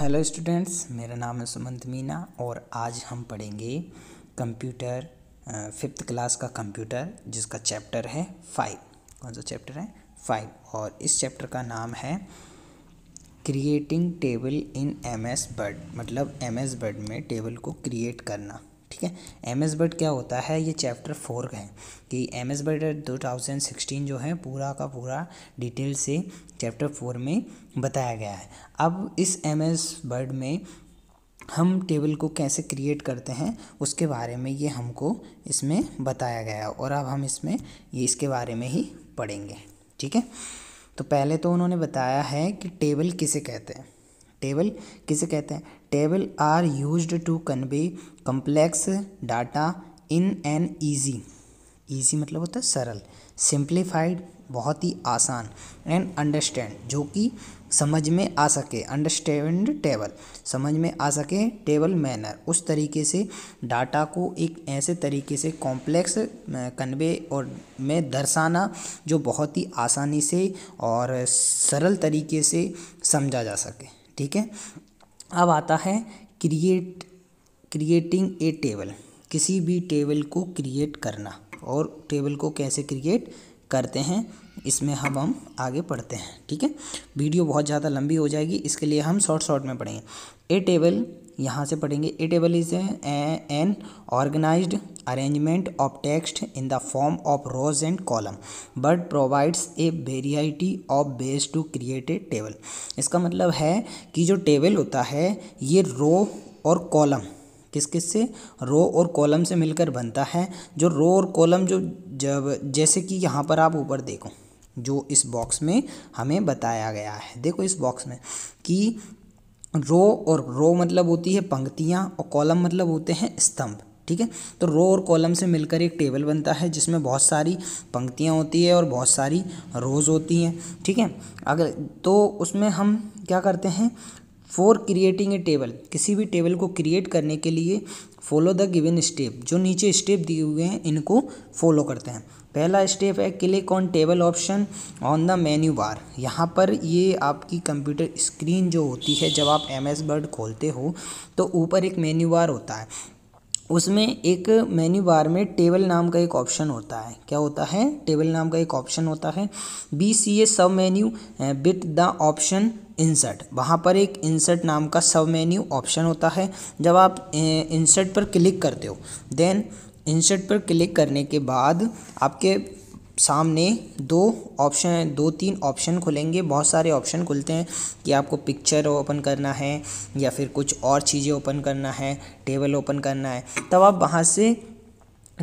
hello students मेरा नाम है सुमंत मीना और आज हम पढ़ेंगे कंप्यूटर फिफ्थ क्लास का कंप्यूटर जिसका चैप्टर है फाइव कौन सा चैप्टर है फाइव और इस चैप्टर का नाम है creating table in M S Word मतलब एम एस बर्ड में टेबल को क्रिएट करना ठीक है एम एस बर्ड क्या होता है ये चैप्टर फोर है कि M S Word two thousand sixteen जो है पूरा का पूरा डिटेल से चैप्टर फोर में बताया गया है अब इस एम एस बर्ड में हम टेबल को कैसे क्रिएट करते हैं उसके बारे में ये हमको इसमें बताया गया और अब हम इसमें ये इसके बारे में ही पढ़ेंगे ठीक है तो पहले तो उन्होंने बताया है कि टेबल किसे कहते हैं टेबल किसे कहते हैं table are use to convey complex data in an easy easy मतलब होता है सरल सिंप्लीफाइड बहुत ही आसान एंड अंडरस्टैंड जो कि समझ में आ सके अंडरस्टैंड टेबल समझ में आ सके टेबल मैनर उस तरीके से डाटा को एक ऐसे तरीके से कॉम्प्लेक्स कन्वे और में दर्शाना जो बहुत ही आसानी से और सरल तरीके से समझा जा सके ठीक है अब आता है क्रिएट क्रिएटिंग ए टेबल किसी भी टेबल को क्रिएट करना और टेबल को कैसे क्रिएट करते हैं इसमें हम हम आगे पढ़ते हैं ठीक है वीडियो बहुत ज़्यादा लंबी हो जाएगी इसके लिए हम शॉर्ट शॉर्ट में पढ़ेंगे ए टेबल यहाँ से पढ़ेंगे a table is an organize arrangement of text in the form of rows and column but provides a variety of ways to create a table इसका मतलब है कि जो टेबल होता है ये रो और कॉलम किस किस से रो और कॉलम से मिलकर बनता है जो रो और कॉलम जो जब जैसे कि यहाँ पर आप ऊपर देखो जो इस बॉक्स में हमें बताया गया है देखो इस बॉक्स में कि रो और रो मतलब होती है पंक्तियाँ और कॉलम मतलब होते हैं स्तंभ ठीक है तो रो और कॉलम से मिलकर एक टेबल बनता है जिसमें बहुत सारी पंक्तियाँ होती है और बहुत सारी रोज होती हैं ठीक है अगर तो उसमें हम क्या करते हैं फॉर क्रिएटिंग ए टेबल किसी भी टेबल को क्रिएट करने के लिए फॉलो द गिवन स्टेप जो नीचे स्टेप दिए हुए हैं इनको फॉलो करते हैं पहला स्टेप है click on table option on the menu bar यहाँ पर ये आपकी कंप्यूटर स्क्रीन जो होती है जब आप एम एस वर्ड खोलते हो तो ऊपर एक मेन्यू बार होता है उसमें एक मेन्यू बार में टेबल नाम का एक ऑप्शन होता है क्या होता है टेबल नाम का एक ऑप्शन होता है B C A sub menu with the option insert वहाँ पर एक इंसर्ट नाम का सब मेन्यू ऑप्शन होता है जब आप इंसर्ट पर क्लिक करते हो देन इंसर्ट पर क्लिक करने के बाद आपके सामने दो ऑप्शन दो तीन ऑप्शन खुलेंगे बहुत सारे ऑप्शन खुलते हैं कि आपको पिक्चर ओपन करना है या फिर कुछ और चीज़ें ओपन करना है टेबल ओपन करना है तब आप वहाँ से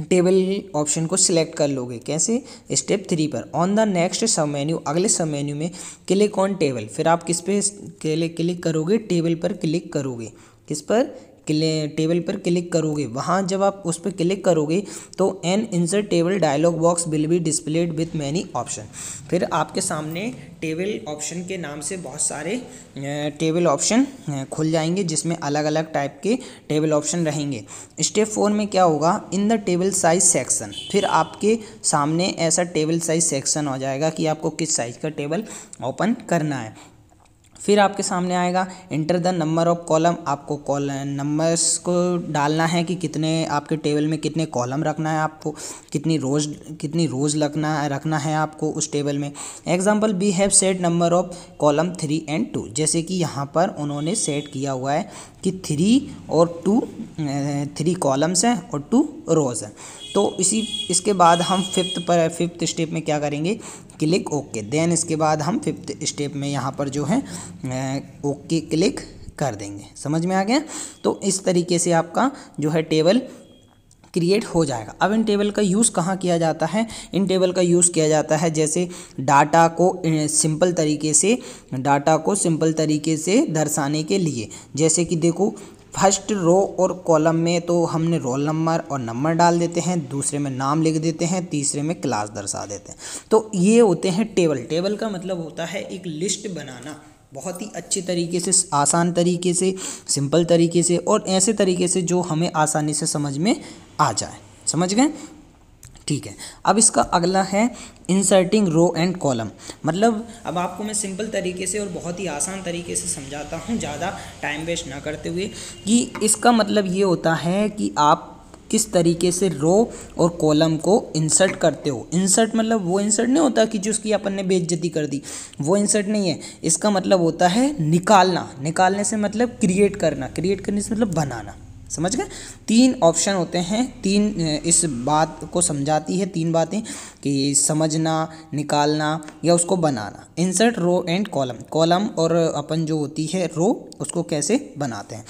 टेबल ऑप्शन को सिलेक्ट कर लोगे कैसे स्टेप थ्री पर on the next sub menu अगले सब मेन्यू में क्लिक ऑन टेबल फिर आप किस पे क्लिक करोगे टेबल पर क्लिक करोगे किस पर टेबल पर क्लिक करोगे वहाँ जब आप उस पर क्लिक करोगे तो an insert table dialog box will be displayed with many option फिर आपके सामने टेबल ऑप्शन के नाम से बहुत सारे टेबल ऑप्शन खुल जाएंगे जिसमें अलग अलग टाइप के टेबल ऑप्शन रहेंगे स्टेप फोर में क्या होगा in the table size section फिर आपके सामने ऐसा टेबल साइज सेक्शन हो जाएगा कि आपको किस साइज़ का टेबल ओपन करना है फिर आपके सामने आएगा enter the number of column आपको कॉल नंबर्स को डालना है कि कितने आपके टेबल में कितने कॉलम रखना है आपको कितनी रोज कितनी रोज है रखना है आपको उस टेबल में example we have set number of column three and two जैसे कि यहाँ पर उन्होंने सेट किया हुआ है कि थ्री और टू थ्री कॉलम्स हैं और टू रोज़ हैं तो इसी इसके बाद हम फिफ्थ पर फिफ्थ स्टेप में क्या करेंगे क्लिक ओके देन इसके बाद हम फिफ्थ स्टेप में यहाँ पर जो है ओके क्लिक कर देंगे समझ में आ गया तो इस तरीके से आपका जो है टेबल क्रिएट हो जाएगा अब इन टेबल का यूज़ कहाँ किया जाता है इन टेबल का यूज़ किया जाता है जैसे डाटा को सिंपल तरीके से डाटा को सिंपल तरीके से दर्शाने के लिए जैसे कि देखो फर्स्ट रो और कॉलम में तो हमने रोल नंबर और नंबर डाल देते हैं दूसरे में नाम लिख देते हैं तीसरे में क्लास दर्शा देते हैं तो ये होते हैं टेबल टेबल का मतलब होता है एक लिस्ट बनाना बहुत ही अच्छे तरीके से आसान तरीके से सिंपल तरीके से और ऐसे तरीके से जो हमें आसानी से समझ में आ जाए समझ गए ठीक है अब इसका अगला है इंसर्टिंग रो एंड कॉलम मतलब अब आपको मैं सिंपल तरीके से और बहुत ही आसान तरीके से समझाता हूँ ज़्यादा टाइम वेस्ट ना करते हुए कि इसका मतलब ये होता है कि आप किस तरीके से रो और कॉलम को इंसर्ट करते हो इंसर्ट मतलब वो इंसर्ट नहीं होता कि जो उसकी अपन ने बेइज्जती कर दी वो इंसर्ट नहीं है इसका मतलब होता है निकालना निकालने से मतलब क्रिएट करना क्रिएट करने से मतलब बनाना समझ गए तीन ऑप्शन होते हैं तीन इस बात को समझाती है तीन बातें कि समझना निकालना या उसको बनाना insert row and column column और अपन जो होती है रो उसको कैसे बनाते हैं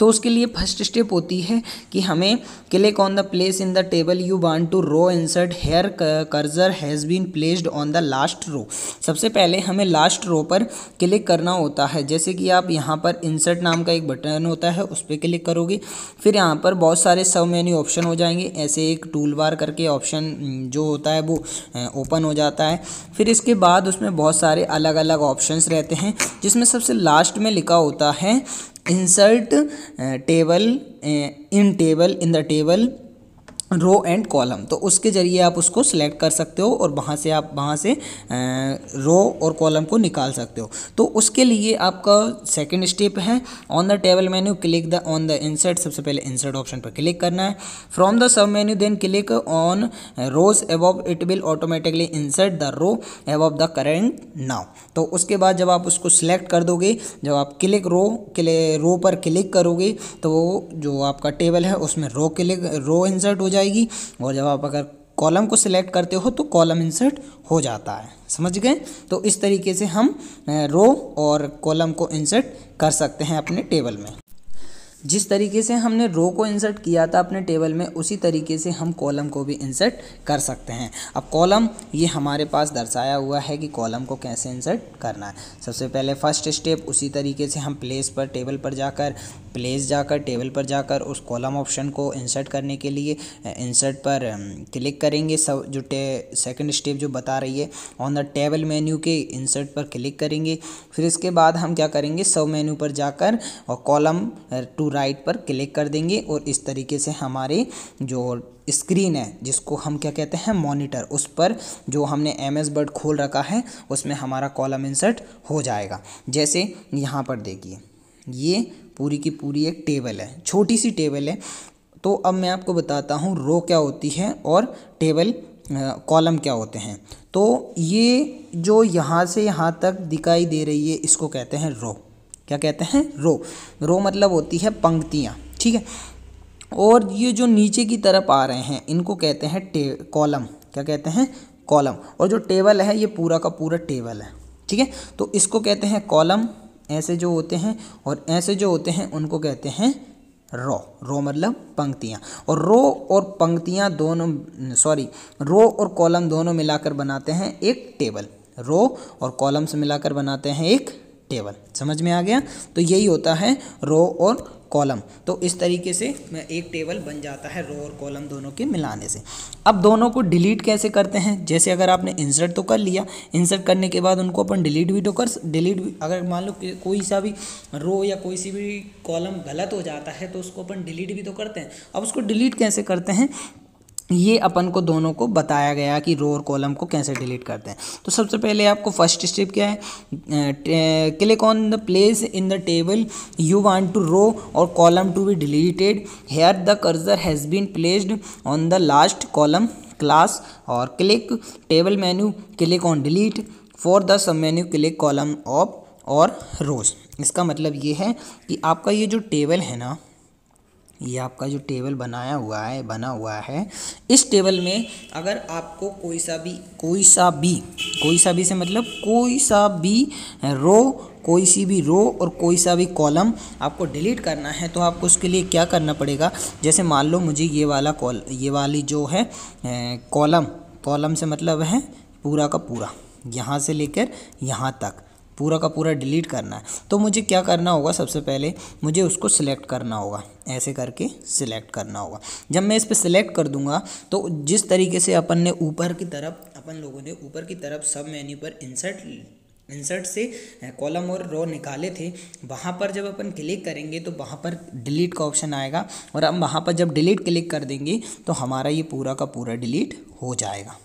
तो उसके लिए फर्स्ट स्टेप होती है कि हमें click on the place in the table you want to row insert here cursor has been placed on the last row सबसे पहले हमें लास्ट रो पर क्लिक करना होता है जैसे कि आप यहाँ पर इंसर्ट नाम का एक बटन होता है उस पर क्लिक करोगे फिर यहाँ पर बहुत सारे सब मेन्यू ऑप्शन हो जाएंगे ऐसे एक टूल बार करके ऑप्शन हम्म, जो होता है वो ओपन हो जाता है फिर इसके बाद उसमें बहुत सारे अलग अलग ऑप्शन रहते हैं जिसमें सबसे लास्ट में लिखा होता है insert uh, table uh, in table in the table row and column तो उसके ज़रिए आप उसको सिलेक्ट कर सकते हो और वहाँ से आप वहाँ से रो और कॉलम को निकाल सकते हो तो उसके लिए आपका सेकंड स्टेप है on the table menu click the on the insert सबसे पहले इंसर्ट ऑप्शन पर क्लिक करना है from the sub menu then click on rows above it will automatically insert the row above the current now तो उसके बाद जब आप उसको सिलेक्ट कर दोगे जब आप क्लिक रो क्ले रो पर क्लिक करोगे तो जो आपका टेबल है उसमें रो क्लिक रो इंसर्ट हो जाए जाएगी और जब आप अगर कॉलम को सिलेक्ट करते हो तो कॉलम इंसर्ट हो जाता है समझ गए तो इस तरीके से हम रो और कॉलम को इंसर्ट कर सकते हैं अपने टेबल में जिस तरीके से हमने रो को इंसर्ट किया था अपने टेबल में उसी तरीके से हम कॉलम को भी इंसर्ट कर सकते हैं अब कॉलम ये हमारे पास दर्शाया हुआ है कि कॉलम को कैसे इंसर्ट करना है सबसे पहले फर्स्ट स्टेप उसी तरीके से हम प्लेस पर टेबल पर जाकर प्लेस जाकर टेबल पर जाकर उस कॉलम ऑप्शन को इंसर्ट करने के लिए इंसर्ट पर क्लिक um, करेंगे सब जो टे सेकेंड स्टेप जो बता रही है ऑन द टेबल मेन्यू के इंसर्ट पर क्लिक करेंगे फिर इसके बाद हम क्या करेंगे सब मेन्यू पर जाकर और column to uh, to right पर क्लिक कर देंगे और इस तरीके से हमारे जो स्क्रीन है जिसको हम क्या कहते हैं मॉनिटर उस पर जो हमने एम एस बर्ड खोल रखा है उसमें हमारा कॉलम इंसर्ट हो जाएगा जैसे यहाँ पर देखिए ये पूरी की पूरी एक टेबल है छोटी सी टेबल है तो अब मैं आपको बताता हूँ रो क्या होती है और टेबल कॉलम क्या होते हैं तो ये जो यहाँ से यहाँ तक दिखाई दे रही है इसको कहते हैं रो क्या कहते हैं रो रो मतलब होती है पंक्तियाँ ठीक है और ये जो नीचे की तरफ आ रहे हैं इनको कहते हैं कॉलम क्या कहते हैं कॉलम और जो टेबल है ये पूरा का पूरा टेबल है ठीक है तो इसको कहते हैं कॉलम ऐसे जो होते हैं और ऐसे जो होते हैं उनको कहते हैं रो रो मतलब पंक्तियाँ और रो और पंक्तियाँ दोनों सॉरी रो और कॉलम दोनों मिलाकर बनाते हैं एक टेबल रो और कॉलम से मिलाकर बनाते हैं एक टेबल समझ में आ गया तो यही होता है रो और कॉलम तो इस तरीके से एक टेबल बन जाता है रो और कॉलम दोनों के मिलाने से अब दोनों को डिलीट कैसे करते हैं जैसे अगर आपने इंसर्ट तो कर लिया इंसर्ट करने के बाद उनको अपन डिलीट भी तो कर डिलीट भी अगर मान लो कोई सा भी रो या कोई सी भी कॉलम गलत हो जाता है तो उसको अपन डिलीट भी तो करते हैं अब उसको डिलीट कैसे करते हैं ये अपन को दोनों को बताया गया कि रो और कॉलम को कैसे डिलीट करते हैं तो सबसे पहले आपको फर्स्ट स्टेप क्या है click on the place in the table you want to row और column to be deleted here the cursor has been placed on the last column class और click table menu click on delete for the sub menu click column of और rows इसका मतलब ये है कि आपका ये जो टेबल है ना ये आपका जो टेबल बनाया हुआ है बना हुआ है इस टेबल में अगर आपको कोई सा भी कोई सा भी कोई सा भी से मतलब कोई सा भी रो कोई सी भी रो और कोई सा भी कॉलम आपको डिलीट करना है तो आपको उसके लिए क्या करना पड़ेगा जैसे मान लो मुझे ये वाला कॉल ये वाली जो है कॉलम कॉलम से मतलब है पूरा का पूरा यहाँ से लेकर यहाँ तक पूरा का पूरा डिलीट करना है तो मुझे क्या करना होगा सबसे पहले मुझे उसको सिलेक्ट करना होगा ऐसे करके सिलेक्ट करना होगा जब मैं इस पर सिलेक्ट कर दूंगा तो जिस तरीके से अपन ने ऊपर की तरफ अपन लोगों ने ऊपर की तरफ सब मेन्यू पर इंसर्ट इंसर्ट से कॉलम और रो निकाले थे वहाँ पर जब अपन क्लिक करेंगे तो वहाँ पर डिलीट का ऑप्शन आएगा और हम वहाँ पर जब डिलीट क्लिक कर देंगे तो हमारा ये पूरा का पूरा डिलीट हो जाएगा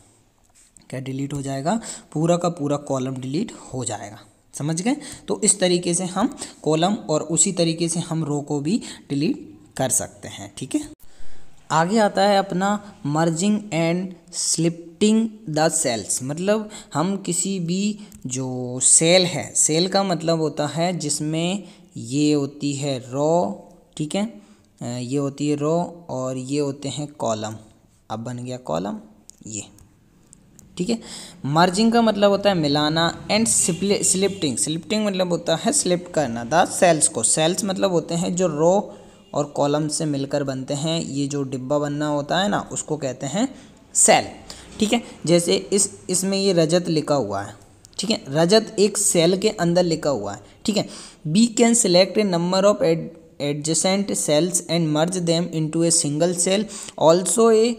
क्या डिलीट हो जाएगा पूरा का पूरा कॉलम डिलीट हो जाएगा समझ गए तो इस तरीके से हम कॉलम और उसी तरीके से हम रो को भी डिलीट कर सकते हैं ठीक है आगे आता है अपना merging and splitting the cells मतलब हम किसी भी जो सेल है सेल का मतलब होता है जिसमें ये होती है रॉ ठीक है ये होती है रॉ और ये होते हैं कॉलम अब बन गया कॉलम ये ठीक है मर्जिंग का मतलब होता है मिलाना एंड स्लिप्टिंग स्लिप्टिंग मतलब होता है स्लिप करना द सेल्स को सेल्स मतलब होते हैं जो रो और कॉलम से मिलकर बनते हैं ये जो डिब्बा बनना होता है ना उसको कहते हैं सेल ठीक है जैसे इस इसमें ये रजत लिखा हुआ है ठीक है रजत एक सेल के अंदर लिखा हुआ है ठीक है we can select a number of ad adjacent cells and merge them into a single cell also a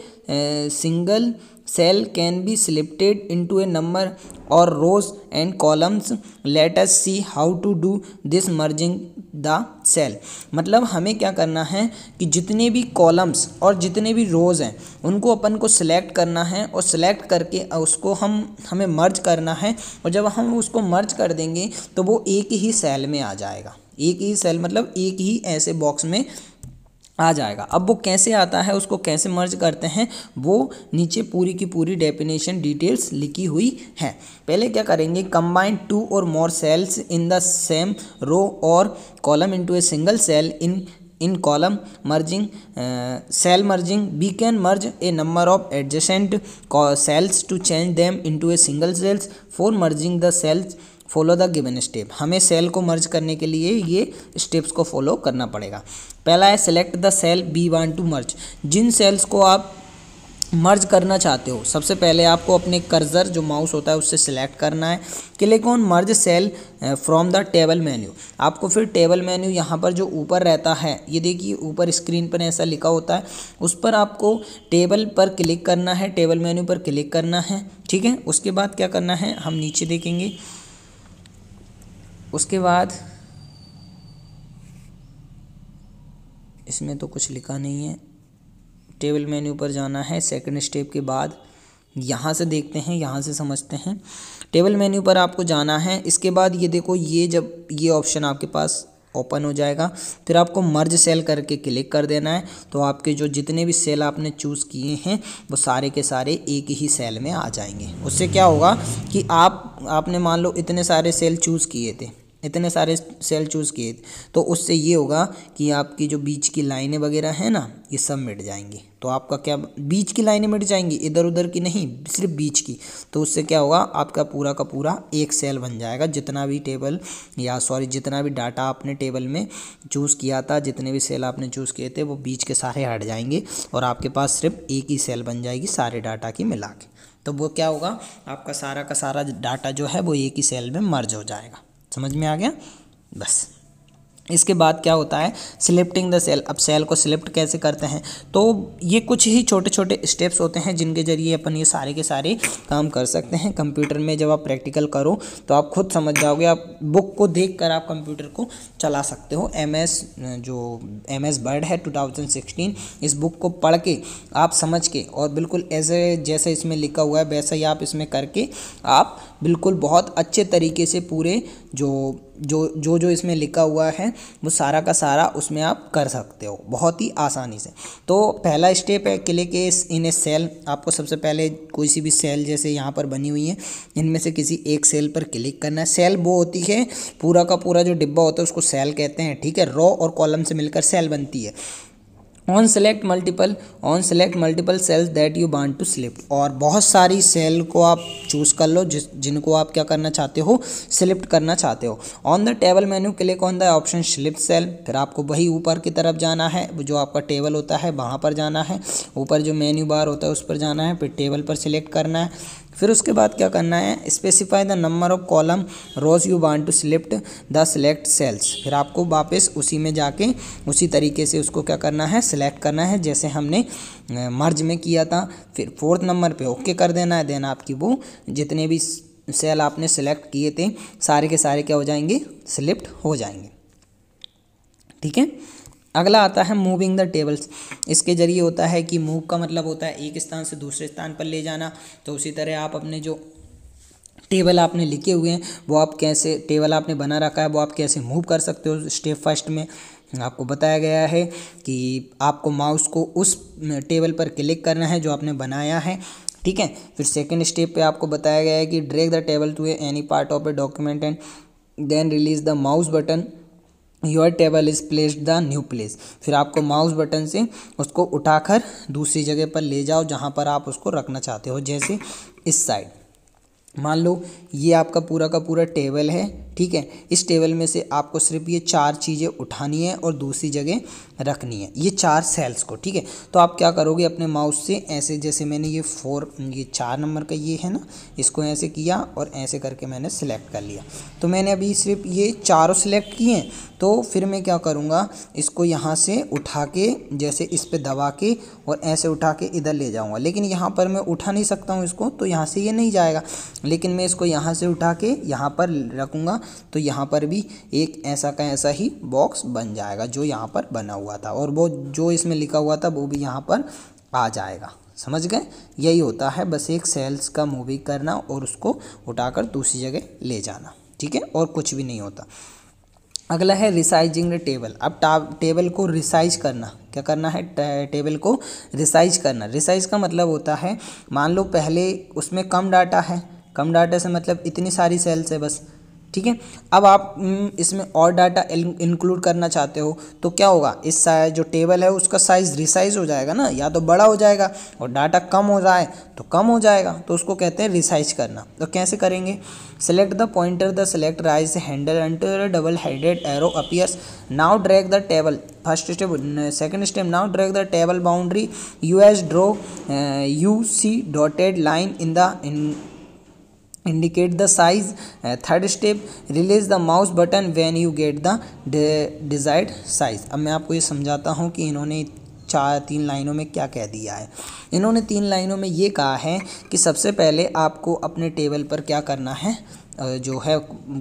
single can be be into a number और rows and columns let us see how to do this merging the cell मतलब हमें क्या करना है कि जितने भी columns और जितने भी रोज़ हैं उनको अपन को सिलेक्ट करना है और सिलेक्ट करके उसको हम हमें मर्ज करना है और जब हम उसको मर्ज कर देंगे तो वो एक ही सेल में आ जाएगा एक ही सेल मतलब एक ही ऐसे बॉक्स में आ जाएगा अब वो कैसे आता है उसको कैसे मर्ज करते हैं वो नीचे पूरी की पूरी डेफिनेशन डिटेल्स लिखी हुई है पहले क्या करेंगे कंबाइन टू और more cells in the same row और column into a single cell in in column merging cell merging we can merge a number of adjacent cells to change them into a single cells for merging the cells follow the given step हमें cell को merge करने के लिए ये steps को follow करना पड़ेगा पहला है select the cell be one to merge जिन सेल्स को आप मर्ज करना चाहते हो सबसे पहले आपको अपने कर्जर जो माउस होता है उससे सिलेक्ट करना है click on merge cell from the table menu आपको फिर टेबल मेन्यू यहाँ पर जो ऊपर रहता है ये देखिए ऊपर स्क्रीन पर ऐसा लिखा होता है उस पर आपको टेबल पर क्लिक करना है टेबल मेन्यू पर क्लिक करना है ठीक है उसके बाद क्या करना है हम नीचे देखेंगे उसके बाद इसमें तो कुछ लिखा नहीं है टेबल मेन्यू पर जाना है सेकंड स्टेप के बाद यहाँ से देखते हैं यहाँ से समझते हैं टेबल मेन्यू पर आपको जाना है इसके बाद ये देखो ये जब ये ऑप्शन आपके पास ओपन हो जाएगा फिर आपको मर्ज सेल करके क्लिक कर देना है तो आपके जो जितने भी सेल आपने चूज़ किए हैं वो सारे के सारे एक ही सेल में आ जाएंगे उससे क्या होगा कि आप आपने मान लो इतने सारे सेल चूज़ किए थे इतने सारे सेल चूज़ किए तो उससे ये होगा कि आपकी जो बीच की लाइनें वगैरह हैं ना ये सब मिट जाएंगी तो आपका क्या बीच की लाइनें मिट जाएंगी इधर उधर की नहीं सिर्फ बीच की तो उससे क्या होगा आपका पूरा का पूरा एक सेल बन जाएगा जितना भी टेबल या सॉरी जितना भी डाटा आपने टेबल में चूज़ किया था जितने भी सेल आपने चूज़ किए थे वो बीच के सारे हट जाएंगे और आपके पास सिर्फ एक ही सेल बन जाएगी सारे डाटा की मिला के तो वो क्या होगा आपका सारा का सारा डाटा जो है वो एक ही सेल में मर्ज हो जाएगा समझ में आ गया बस इसके बाद क्या होता है सिलेप्टिंग द सेल अब सेल को सिलेक्ट कैसे करते हैं तो ये कुछ ही छोटे छोटे स्टेप्स होते हैं जिनके ज़रिए अपन ये सारे के सारे काम कर सकते हैं कंप्यूटर में जब आप प्रैक्टिकल करो तो आप खुद समझ जाओगे आप बुक को देख कर आप कंप्यूटर को चला सकते हो एम जो एम एस बर्ड है 2016 इस बुक को पढ़ के आप समझ के और बिल्कुल ऐसे जैसे इसमें लिखा हुआ है वैसा ही आप इसमें करके आप बिल्कुल बहुत अच्छे तरीके से पूरे जो जो जो जो इसमें लिखा हुआ है वो सारा का सारा उसमें आप कर सकते हो बहुत ही आसानी से तो पहला स्टेप है किले के इन ए सेल आपको सबसे पहले कोई सी भी सेल जैसे यहाँ पर बनी हुई है इनमें से किसी एक सेल पर क्लिक करना है सेल वो होती है पूरा का पूरा जो डिब्बा होता है उसको सेल कहते हैं ठीक है रॉ और कॉलम से मिलकर सेल बनती है on select multiple on select multiple cells that you want to select और बहुत सारी सेल को आप चूज़ कर लो जिस जिनको आप क्या करना चाहते हो सिलेक्ट करना चाहते हो on the table menu click on the option select cell फिर आपको वही ऊपर की तरफ जाना है जो आपका टेबल होता है वहाँ पर जाना है ऊपर जो मेन्यू बार होता है उस पर जाना है फिर टेबल पर सिलेक्ट करना है फिर उसके बाद क्या करना है specify the number of column rows you want to select the select cells फिर आपको वापस उसी में जाके उसी तरीके से उसको क्या करना है सिलेक्ट करना है जैसे हमने मर्ज में किया था फिर फोर्थ नंबर पे ओके कर देना है देन आपकी वो जितने भी सेल आपने सेलेक्ट किए थे सारे के सारे क्या हो जाएंगे सिलेक्ट हो जाएंगे ठीक है अगला आता है मूविंग द टेबल्स इसके ज़रिए होता है कि मूव का मतलब होता है एक स्थान से दूसरे स्थान पर ले जाना तो उसी तरह आप अपने जो टेबल आपने लिखे हुए हैं वो आप कैसे टेबल आपने बना रखा है वो आप कैसे मूव कर सकते हो स्टेप फर्स्ट में आपको बताया गया है कि आपको माउस को उस टेबल पर क्लिक करना है जो आपने बनाया है ठीक है फिर सेकेंड स्टेप पे आपको बताया गया है कि drag the table to any part of a document and then release the mouse button your table is placed the new place फिर आपको माउस बटन से उसको उठाकर दूसरी जगह पर ले जाओ जहाँ पर आप उसको रखना चाहते हो जैसे इस साइड मान लो ये आपका पूरा का पूरा टेबल है ठीक है इस टेबल में से आपको सिर्फ ये चार चीज़ें उठानी है और दूसरी जगह रखनी है ये चार सेल्स को ठीक है तो आप क्या करोगे अपने माउस से ऐसे जैसे मैंने ये फोर ये चार नंबर का ये है ना इसको ऐसे किया और ऐसे करके मैंने सेलेक्ट कर लिया तो मैंने अभी सिर्फ ये चारों सेलेक्ट किए हैं तो फिर मैं क्या करूँगा इसको यहाँ से उठा के जैसे इस पर दबा के और ऐसे उठा के इधर ले जाऊँगा लेकिन यहाँ पर मैं उठा नहीं सकता हूँ इसको तो यहाँ से ये नहीं जाएगा लेकिन मैं इसको यहाँ से उठा के यहाँ पर रखूँगा तो यहाँ पर भी एक ऐसा का ऐसा ही बॉक्स बन जाएगा जो यहाँ पर बना हुआ था और वो जो इसमें लिखा हुआ था वो भी यहाँ पर आ जाएगा समझ गए यही होता है बस एक सेल्स का मूविंग करना और उसको उठाकर दूसरी जगह ले जाना ठीक है और कुछ भी नहीं होता अगला है रिसाइजिंग द टेबल अब टेबल को रिसाइज करना क्या करना है टेबल को रिसाइज करना रिसाइज का मतलब होता है मान लो पहले उसमें कम डाटा है कम डाटा से मतलब इतनी सारी सेल्स है बस ठीक है अब आप हम्म, इसमें और डाटा इंक्लूड करना चाहते हो तो क्या होगा इस साइज जो टेबल है उसका साइज़ रिसाइज हो जाएगा ना या तो बड़ा हो जाएगा और डाटा कम हो जाए तो कम हो जाएगा तो उसको कहते हैं रिसाइज करना तो कैसे करेंगे select the pointer the select rise handle enter double headed arrow appears now drag the table first step second step now drag the table boundary you as draw you see dotted line in the indicate the size uh, third step release the mouse button when you get the de desired size अब मैं आपको ये समझाता हूँ कि इन्होंने चार तीन लाइनों में क्या कह दिया है इन्होंने तीन लाइनों में ये कहा है कि सबसे पहले आपको अपने टेबल पर क्या करना है जो है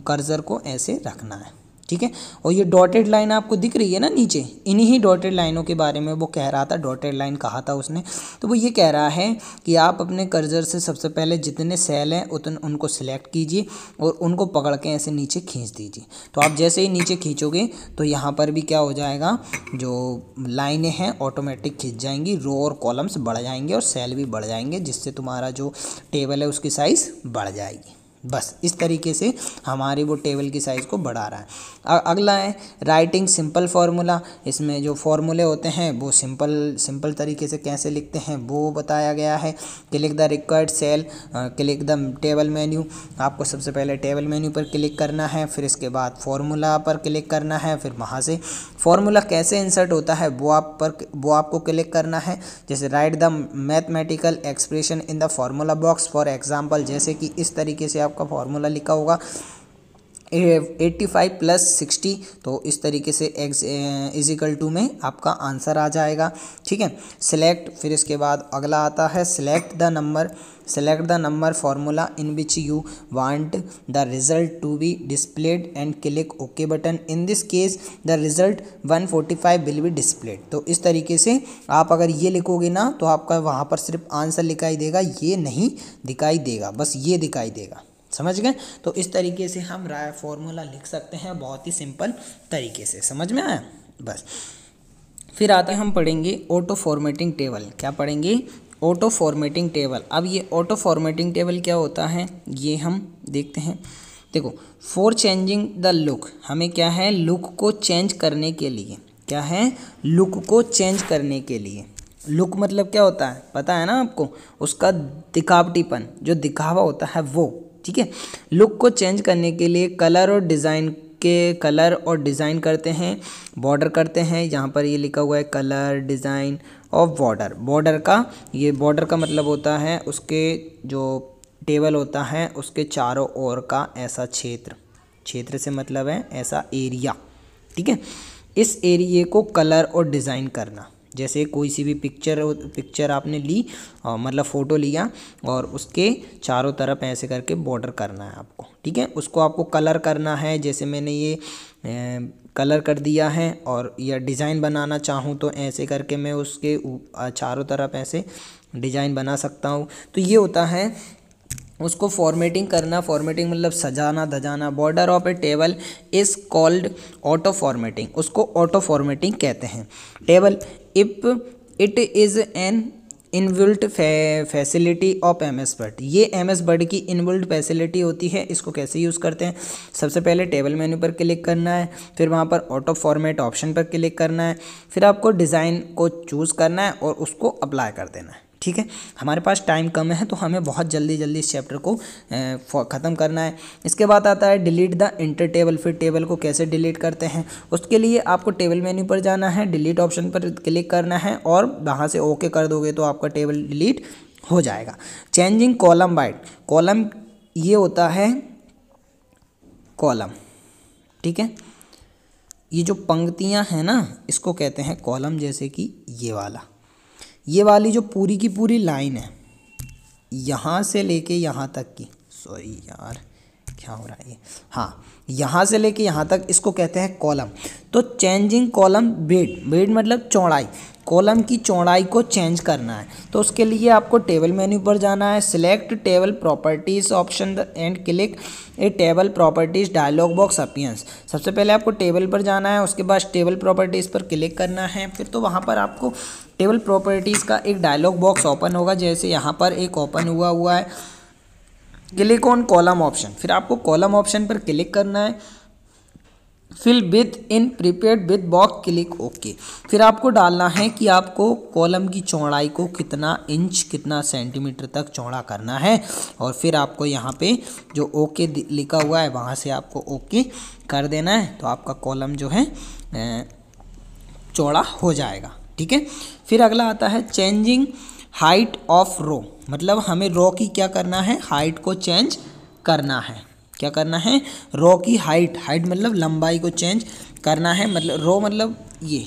कर्जर को ऐसे रखना है ठीक है और ये डॉटेड लाइन आपको दिख रही है ना नीचे इन्हीं डॉटेड लाइनों के बारे में वो कह रहा था डॉटेड लाइन कहा था उसने तो वो ये कह रहा है कि आप अपने कर्जर से सबसे पहले जितने सेल हैं उतने उनको सिलेक्ट कीजिए और उनको पकड़ के ऐसे नीचे खींच दीजिए तो आप जैसे ही नीचे खींचोगे तो यहाँ पर भी क्या हो जाएगा जो लाइने हैं ऑटोमेटिक खींच जाएंगी रो और कॉलम्स बढ़ जाएंगे और सेल भी बढ़ जाएंगे जिससे तुम्हारा जो टेबल है उसकी साइज़ बढ़ जाएगी बस इस तरीके से हमारी वो टेबल की साइज़ को बढ़ा रहा है अगला है राइटिंग सिंपल फार्मूला इसमें जो फार्मूले होते हैं वो सिंपल सिंपल तरीके से कैसे लिखते हैं वो बताया गया है click the required cell click the table menu आपको सबसे पहले टेबल मेन्यू पर क्लिक करना है फिर इसके बाद फार्मूला पर क्लिक करना है फिर वहाँ से फार्मूला कैसे इंसर्ट होता है वो आप पर वो आपको क्लिक करना है जैसे write the mathematical expression in the formula box for example जैसे कि इस तरीके से आप आपका फॉर्मूला लिखा होगा एट्टी फाइव प्लस सिक्सटी तो इस तरीके से एक्स इजिकल टू में आपका आंसर आ जाएगा ठीक है सिलेक्ट फिर इसके बाद अगला आता है select the number select the number formula in which you want the result to be displayed and click okay button in this case the result 145 will be displayed तो इस तरीके से आप अगर ये लिखोगे ना तो आपका वहाँ पर सिर्फ आंसर दिखाई देगा ये नहीं दिखाई देगा बस ये दिखाई देगा समझ गए तो इस तरीके से हम राय फॉर्मूला लिख सकते हैं बहुत ही सिंपल तरीके से समझ में आया बस फिर आते हैं हम पढ़ेंगे ऑटो फॉर्मेटिंग टेबल क्या पढ़ेंगे ऑटो फॉर्मेटिंग टेबल अब ये ऑटो फॉर्मेटिंग टेबल क्या होता है ये हम देखते हैं देखो फॉर चेंजिंग द लुक हमें क्या है लुक को चेंज करने के लिए क्या है लुक को चेंज करने के लिए लुक मतलब क्या होता है पता है ना आपको उसका दिखावटीपन जो दिखावा होता है वो ठीक है लुक को चेंज करने के लिए कलर और डिज़ाइन के कलर और डिज़ाइन करते हैं बॉर्डर करते हैं यहाँ पर ये लिखा हुआ है कलर डिज़ाइन और बॉर्डर बॉर्डर का ये बॉर्डर का मतलब होता है उसके जो टेबल होता है उसके चारों ओर का ऐसा क्षेत्र क्षेत्र से मतलब है ऐसा एरिया ठीक है इस एरिए को कलर और डिज़ाइन करना जैसे कोई सी भी पिक्चर पिक्चर आपने ली मतलब फ़ोटो लिया और उसके चारों तरफ ऐसे करके बॉर्डर करना है आपको ठीक है उसको आपको कलर करना है जैसे मैंने ये ए, कलर कर दिया है और या डिज़ाइन बनाना चाहूँ तो ऐसे करके मैं उसके चारों तरफ ऐसे डिज़ाइन बना सकता हूँ तो ये होता है उसको फॉर्मेटिंग करना फॉर्मेटिंग मतलब सजाना धजाना border of a table is called auto formatting उसको ऑटो फॉर्मेटिंग कहते हैं टेबल इप it is an inbuilt facility of M S Word ये एम एस बर्ड की इनबिल्ट फैसिलिटी होती है इसको कैसे यूज़ करते हैं सबसे पहले टेबल मेन्यू पर क्लिक करना है फिर वहाँ पर ऑटो फॉर्मेट ऑप्शन पर क्लिक करना है फिर आपको डिज़ाइन को चूज़ करना है और उसको अप्लाई कर देना है ठीक है हमारे पास टाइम कम है तो हमें बहुत जल्दी जल्दी इस चैप्टर को ख़त्म करना है इसके बाद आता है डिलीट द इंटर टेबल फिर टेबल को कैसे डिलीट करते हैं उसके लिए आपको टेबल मेन्यू पर जाना है डिलीट ऑप्शन पर क्लिक करना है और वहाँ से ओके कर दोगे तो आपका टेबल डिलीट हो जाएगा चेंजिंग कॉलम बाइट कॉलम ये होता है कॉलम ठीक है ये जो पंक्तियाँ हैं ना इसको कहते हैं कॉलम जैसे कि ये वाला ये वाली जो पूरी की पूरी लाइन है यहाँ से लेके यहाँ तक की सॉरी यार क्या हो रहा है ये हाँ यहाँ से लेके यहाँ तक इसको कहते हैं कॉलम तो चेंजिंग कॉलम बेड बेड मतलब चौड़ाई कॉलम की चौड़ाई को चेंज करना है तो उसके लिए आपको टेबल मेन्यू पर जाना है select table properties option and click a table properties dialog box appears सबसे पहले आपको टेबल पर जाना है उसके बाद टेबल प्रॉपर्टीज़ पर क्लिक करना है फिर तो वहाँ पर आपको टेबल प्रॉपर्टीज़ का एक डायलॉग बॉक्स ओपन होगा जैसे यहाँ पर एक ओपन हुआ हुआ है क्लिक ऑन कॉलम ऑप्शन फिर आपको कॉलम ऑप्शन पर क्लिक करना है fill with in prepaid with box click okay फिर आपको डालना है कि आपको कॉलम की चौड़ाई को कितना इंच कितना सेंटीमीटर तक चौड़ा करना है और फिर आपको यहाँ पे जो ओके लिखा हुआ है वहाँ से आपको ओके कर देना है तो आपका कॉलम जो है चौड़ा हो जाएगा ठीक है फिर अगला आता है चेंजिंग हाइट ऑफ रो मतलब हमें रो की क्या करना है हाइट को चेंज करना है क्या करना है रो की हाइट हाइट मतलब लंबाई को चेंज करना है मतलब रो मतलब ये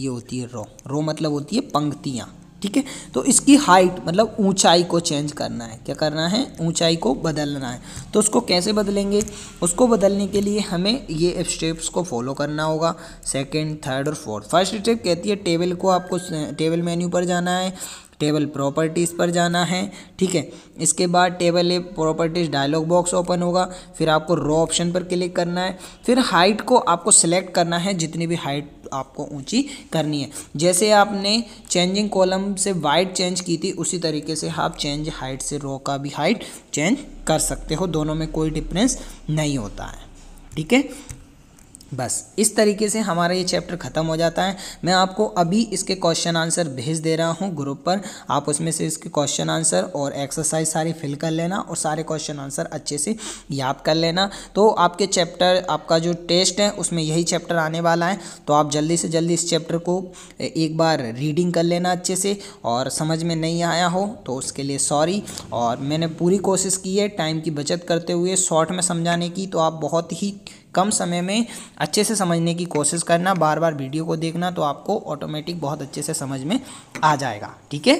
ये होती है रो रो मतलब होती है पंक्तियाँ ठीक है तो इसकी हाइट मतलब ऊंचाई को चेंज करना है क्या करना है ऊंचाई को बदलना है तो उसको कैसे बदलेंगे उसको बदलने के लिए हमें ये स्टेप्स को फॉलो करना होगा सेकंड थर्ड और फोर्थ फर्स्ट स्टेप कहती है टेबल को आपको टेबल मेन्यू पर जाना है टेबल प्रॉपर्टीज़ पर जाना है ठीक है इसके बाद table a properties dialog box open होगा फिर आपको रो ऑप्शन पर क्लिक करना है फिर हाइट को आपको सेलेक्ट करना है जितनी भी हाइट आपको ऊंची करनी है जैसे आपने चेंजिंग कॉलम से वाइट चेंज की थी उसी तरीके से आप चेंज हाइट से रो का भी हाइट चेंज कर सकते हो दोनों में कोई डिफरेंस नहीं होता है ठीक है बस इस तरीके से हमारा ये चैप्टर ख़त्म हो जाता है मैं आपको अभी इसके क्वेश्चन आंसर भेज दे रहा हूँ ग्रुप पर आप उसमें से इसके क्वेश्चन आंसर और एक्सरसाइज सारी फिल कर लेना और सारे क्वेश्चन आंसर अच्छे से याद कर लेना तो आपके चैप्टर आपका जो टेस्ट है उसमें यही चैप्टर आने वाला है तो आप जल्दी से जल्दी इस चैप्टर को एक बार रीडिंग कर लेना अच्छे से और समझ में नहीं आया हो तो उसके लिए सॉरी और मैंने पूरी कोशिश की है टाइम की बचत करते हुए शॉर्ट में समझाने की तो आप बहुत ही कम समय में अच्छे से समझने की कोशिश करना बार बार वीडियो को देखना तो आपको ऑटोमेटिक बहुत अच्छे से समझ में आ जाएगा ठीक है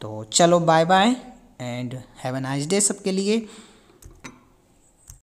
तो चलो bye bye and have a nice day सबके लिए